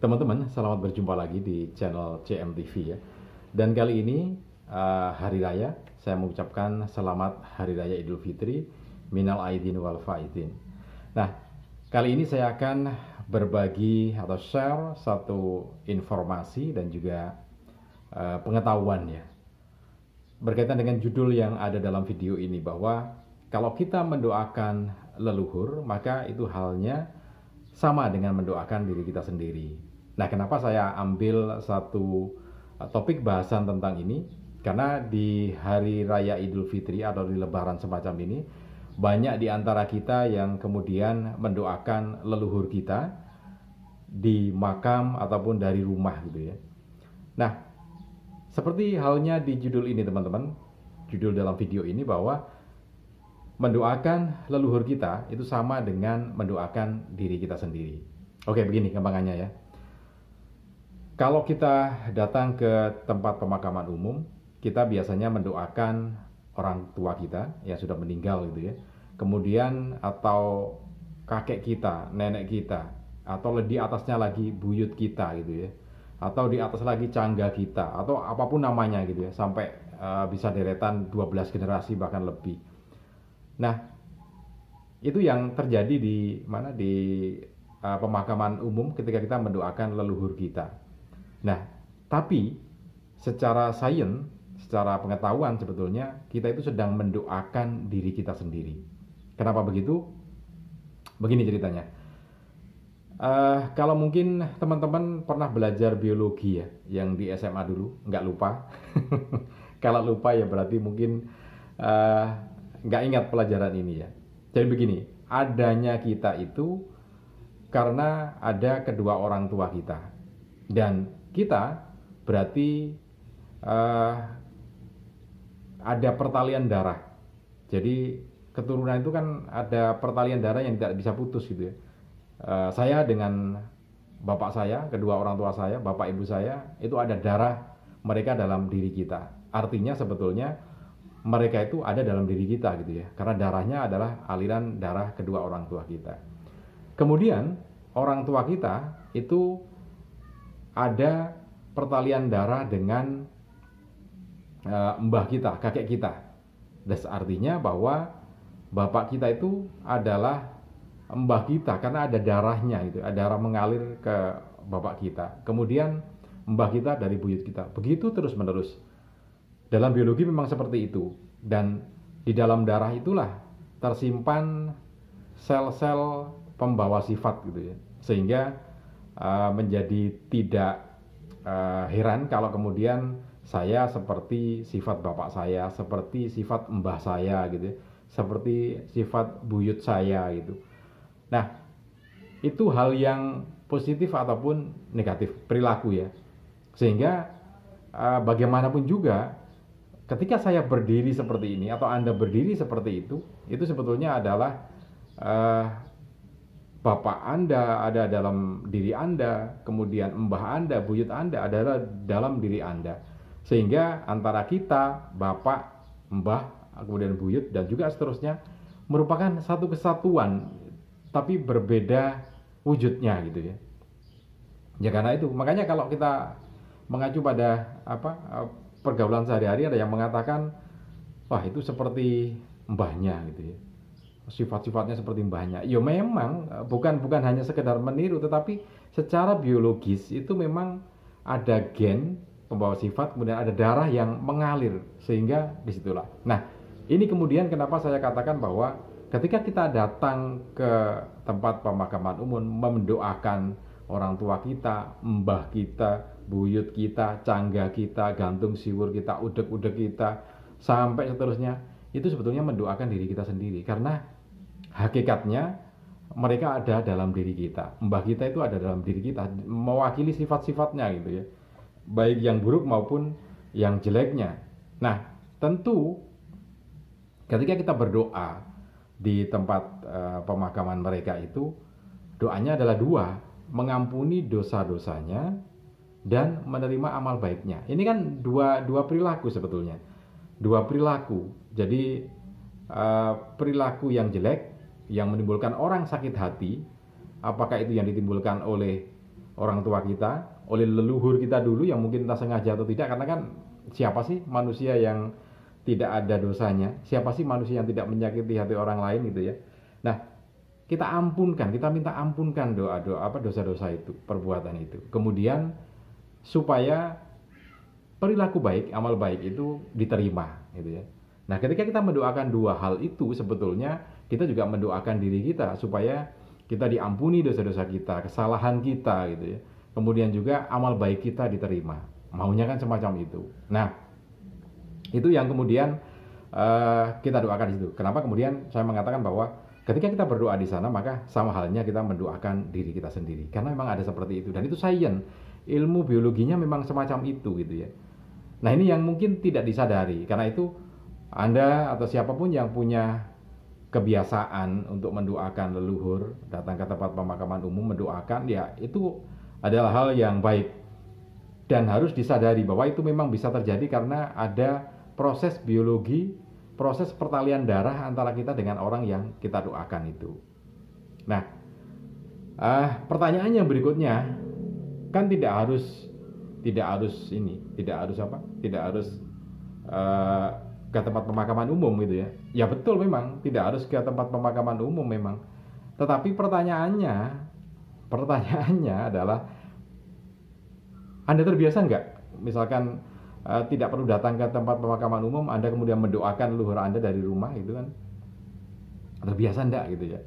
Teman-teman, selamat berjumpa lagi di channel CMTV ya. Dan kali ini uh, hari raya, saya mengucapkan selamat hari raya Idul Fitri, minal aidin wal faidin. Nah, kali ini saya akan berbagi atau share satu informasi dan juga uh, pengetahuan ya. Berkaitan dengan judul yang ada dalam video ini bahwa kalau kita mendoakan leluhur, maka itu halnya sama dengan mendoakan diri kita sendiri Nah, kenapa saya ambil satu eh, topik bahasan tentang ini? Karena di hari raya Idul Fitri atau di lebaran semacam ini, banyak di antara kita yang kemudian mendoakan leluhur kita di makam ataupun dari rumah gitu ya. Nah, seperti halnya di judul ini teman-teman, judul dalam video ini bahwa mendoakan leluhur kita itu sama dengan mendoakan diri kita sendiri. Oke, begini kembangannya ya. Kalau kita datang ke tempat pemakaman umum, kita biasanya mendoakan orang tua kita yang sudah meninggal gitu ya. Kemudian atau kakek kita, nenek kita, atau di atasnya lagi buyut kita gitu ya. Atau di atas lagi cangga kita atau apapun namanya gitu ya, sampai uh, bisa deretan 12 generasi bahkan lebih. Nah, itu yang terjadi di mana di uh, pemakaman umum ketika kita mendoakan leluhur kita. Nah, tapi secara sains, secara pengetahuan sebetulnya kita itu sedang mendoakan diri kita sendiri. Kenapa begitu? Begini ceritanya. Uh, kalau mungkin teman-teman pernah belajar biologi ya, yang di SMA dulu, nggak lupa. kalau lupa ya berarti mungkin uh, nggak ingat pelajaran ini ya. Jadi begini, adanya kita itu karena ada kedua orang tua kita dan kita berarti uh, ada pertalian darah. Jadi keturunan itu kan ada pertalian darah yang tidak bisa putus gitu ya. Uh, saya dengan bapak saya, kedua orang tua saya, bapak ibu saya, itu ada darah mereka dalam diri kita. Artinya sebetulnya mereka itu ada dalam diri kita gitu ya. Karena darahnya adalah aliran darah kedua orang tua kita. Kemudian orang tua kita itu ada pertalian darah dengan e, mbah kita, kakek kita. Das artinya bahwa bapak kita itu adalah mbah kita karena ada darahnya itu, ada darah mengalir ke bapak kita. Kemudian mbah kita dari buyut kita. Begitu terus menerus. Dalam biologi memang seperti itu dan di dalam darah itulah tersimpan sel-sel pembawa sifat gitu ya. Sehingga Eh, menjadi tidak uh, heran kalau kemudian saya seperti sifat bapak saya, seperti sifat mbah saya gitu, ya, seperti sifat buyut saya gitu. Nah, itu hal yang positif ataupun negatif perilaku ya. Sehingga uh, bagaimanapun juga ketika saya berdiri seperti ini atau Anda berdiri seperti itu, itu sebetulnya adalah uh, bapak Anda ada dalam diri Anda, kemudian mbah Anda, buyut Anda adalah dalam diri Anda. Sehingga antara kita, bapak, mbah, kemudian buyut dan juga seterusnya merupakan satu kesatuan tapi berbeda wujudnya gitu ya. Ya karena itu, makanya kalau kita mengacu pada apa pergaulan sehari-hari ada yang mengatakan wah itu seperti mbahnya gitu ya sifat-sifatnya seperti mbahnya. Ya memang eh, bukan bukan hanya sekedar meniru tetapi secara biologis itu memang ada gen pembawa sifat kemudian ada darah yang mengalir sehingga disitulah. Nah ini kemudian kenapa saya katakan bahwa ketika kita datang ke tempat pemakaman umum mendoakan orang tua kita, mbah kita, buyut kita, cangga kita, gantung siwur kita, udek-udek kita, sampai seterusnya, itu sebetulnya mendoakan diri kita sendiri karena hakikatnya mereka ada dalam diri kita. Mbah kita itu ada dalam diri kita, mewakili sifat-sifatnya gitu ya. Baik yang buruk maupun yang jeleknya. Nah, tentu ketika kita berdoa di tempat e, pemakaman mereka itu doanya adalah dua, mengampuni dosa-dosanya dan menerima amal baiknya. Ini kan dua dua perilaku sebetulnya. Dua perilaku. Jadi e, perilaku yang jelek yang menimbulkan orang sakit hati, apakah itu yang ditimbulkan oleh orang tua kita, oleh leluhur kita dulu yang mungkin tak sengaja atau tidak, karena kan siapa sih manusia yang tidak ada dosanya? Siapa sih manusia yang tidak menyakiti hati orang lain gitu ya? Nah, kita ampunkan, kita minta ampunkan doa-doa apa dosa-dosa itu, perbuatan itu. Kemudian supaya perilaku baik, amal baik itu diterima gitu ya. Nah, ketika kita mendoakan dua hal itu sebetulnya kita juga mendoakan diri kita supaya kita diampuni dosa-dosa kita, kesalahan kita gitu ya. Kemudian juga amal baik kita diterima. Maunya kan semacam itu. Nah, itu yang kemudian uh, kita doakan di situ. Kenapa kemudian saya mengatakan bahwa ketika kita berdoa di sana maka sama halnya kita mendoakan diri kita sendiri. Karena memang ada seperti itu dan itu sains. Ilmu biologinya memang semacam itu gitu ya. Nah, ini yang mungkin tidak disadari karena itu Anda atau siapapun yang punya kebiasaan untuk mendoakan leluhur, datang ke tempat pemakaman umum mendoakan, ya itu adalah hal yang baik. Dan harus disadari bahwa itu memang bisa terjadi karena ada proses biologi, proses pertalian darah antara kita dengan orang yang kita doakan itu. Nah, uh, pertanyaan yang berikutnya kan tidak harus tidak harus ini, tidak harus apa? Tidak harus uh, ke tempat pemakaman umum gitu ya. Ya betul memang tidak harus ke tempat pemakaman umum memang. Tetapi pertanyaannya, pertanyaannya adalah Anda terbiasa nggak? Misalkan e, tidak perlu datang ke tempat pemakaman umum, Anda kemudian mendoakan luhur Anda dari rumah gitu kan. Terbiasa enggak gitu ya.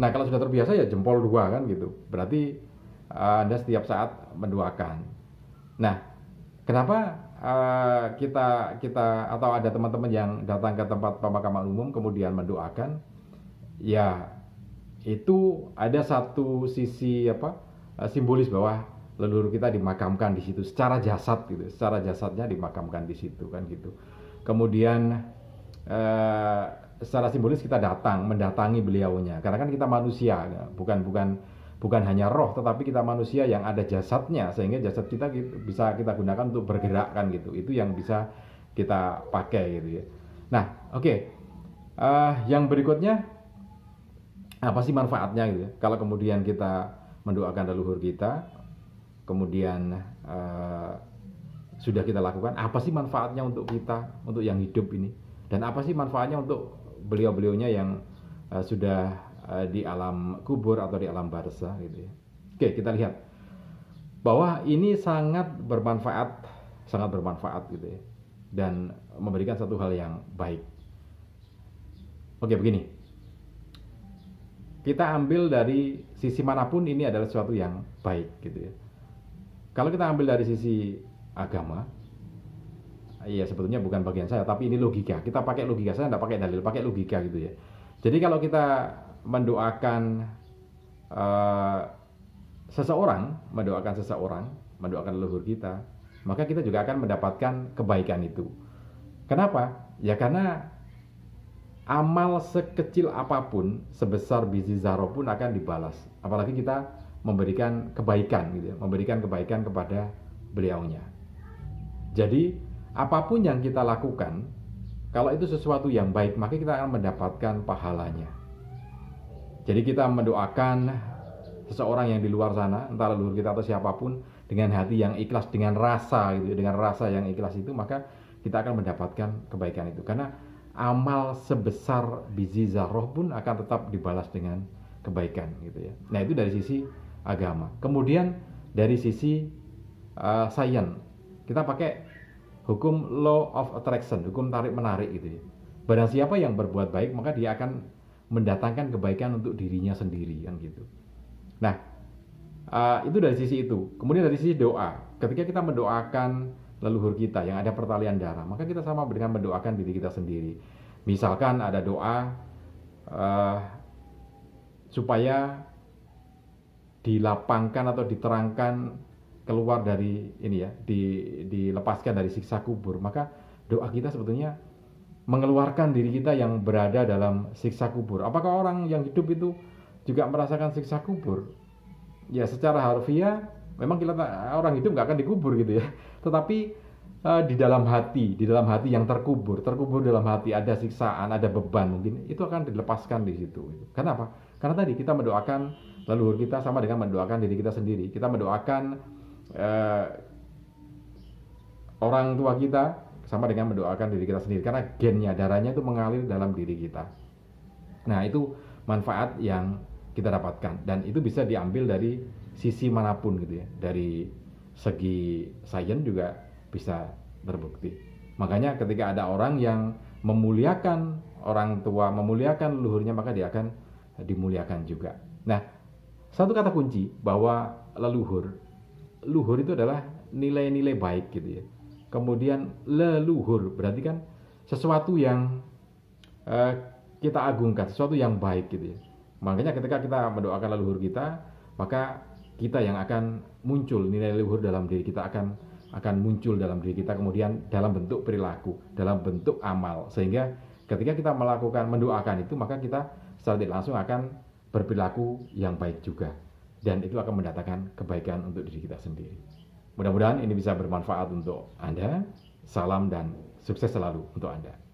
Nah, kalau sudah terbiasa ya jempol dua kan gitu. Berarti e, Anda setiap saat mendoakan. Nah, kenapa uh, kita kita atau ada teman-teman yang datang ke tempat pemakaman umum kemudian mendoakan ya itu ada satu sisi apa eh, simbolis bahwa leluhur kita dimakamkan di situ secara jasad gitu secara jasadnya dimakamkan di situ kan gitu kemudian eh, secara simbolis kita datang mendatangi beliaunya karena kan kita manusia bukan bukan bukan hanya roh tetapi kita manusia yang ada jasadnya sehingga jasad kita bisa kita gunakan untuk bergerak kan gitu itu yang bisa kita pakai gitu ya nah oke okay. uh, eh, yang berikutnya apa sih manfaatnya gitu ya kalau kemudian kita mendoakan leluhur kita kemudian uh, sudah kita lakukan apa sih manfaatnya untuk kita untuk yang hidup ini dan apa sih manfaatnya untuk beliau-beliaunya yang uh, sudah Eh, di alam kubur atau di alam barza gitu ya. Oke, kita lihat bahwa ini sangat bermanfaat, sangat bermanfaat gitu ya dan memberikan satu hal yang baik. Oke, begini. Kita ambil dari sisi manapun ini adalah sesuatu yang baik gitu ya. Kalau kita ambil dari sisi agama, iya sebetulnya bukan bagian saya, tapi ini logika. Kita pakai logika, saya tidak pakai dalil, pakai logika gitu ya. Jadi kalau kita mendoakan uh, seseorang, mendoakan seseorang, mendoakan leluhur kita, maka kita juga akan mendapatkan kebaikan itu. Kenapa? Ya karena amal sekecil apapun, sebesar biji zaro pun akan dibalas. Apalagi kita memberikan kebaikan gitu ya, memberikan kebaikan kepada beliaunya. Jadi, apapun yang kita lakukan, kalau itu sesuatu yang baik, maka kita akan mendapatkan pahalanya. Jadi kita mendoakan seseorang yang di luar sana, entah leluhur kita atau siapapun, dengan hati yang ikhlas, dengan rasa gitu, ya, dengan rasa yang ikhlas itu, maka kita akan mendapatkan kebaikan itu. Karena amal sebesar biji zarah pun akan tetap dibalas dengan kebaikan gitu ya. Nah itu dari sisi agama. Kemudian dari sisi uh, sains, kita pakai hukum law of attraction, hukum tarik menarik gitu ya. Barang siapa yang berbuat baik maka dia akan mendatangkan kebaikan untuk dirinya sendiri kan gitu. Nah, uh, itu dari sisi itu. Kemudian dari sisi doa. Ketika kita mendoakan leluhur kita yang ada pertalian darah, maka kita sama dengan mendoakan diri kita sendiri. Misalkan ada doa uh, supaya dilapangkan atau diterangkan keluar dari ini ya, di, dilepaskan dari siksa kubur. Maka doa kita sebetulnya mengeluarkan diri kita yang berada dalam siksa kubur. Apakah orang yang hidup itu juga merasakan siksa kubur? Ya, secara harfiah memang kita orang hidup nggak akan dikubur gitu ya. Tetapi eh, di dalam hati, di dalam hati yang terkubur, terkubur dalam hati ada siksaan, ada beban mungkin itu akan dilepaskan di situ. Gitu. Kenapa? Karena tadi kita mendoakan leluhur kita sama dengan mendoakan diri kita sendiri. Kita mendoakan eh, orang tua kita, sama dengan mendoakan diri kita sendiri karena gennya darahnya itu mengalir dalam diri kita. Nah, itu manfaat yang kita dapatkan dan itu bisa diambil dari sisi manapun gitu ya. Dari segi sains juga bisa terbukti. Makanya ketika ada orang yang memuliakan orang tua, memuliakan leluhurnya, maka dia akan dimuliakan juga. Nah, satu kata kunci bahwa leluhur, leluhur itu adalah nilai-nilai baik gitu ya kemudian leluhur berarti kan sesuatu yang eh, kita agungkan sesuatu yang baik gitu ya makanya ketika kita mendoakan leluhur kita maka kita yang akan muncul nilai leluhur dalam diri kita akan akan muncul dalam diri kita kemudian dalam bentuk perilaku dalam bentuk amal sehingga ketika kita melakukan mendoakan itu maka kita secara tidak langsung akan berperilaku yang baik juga dan itu akan mendatangkan kebaikan untuk diri kita sendiri. Mudah-mudahan ini bisa bermanfaat untuk Anda. Salam dan sukses selalu untuk Anda.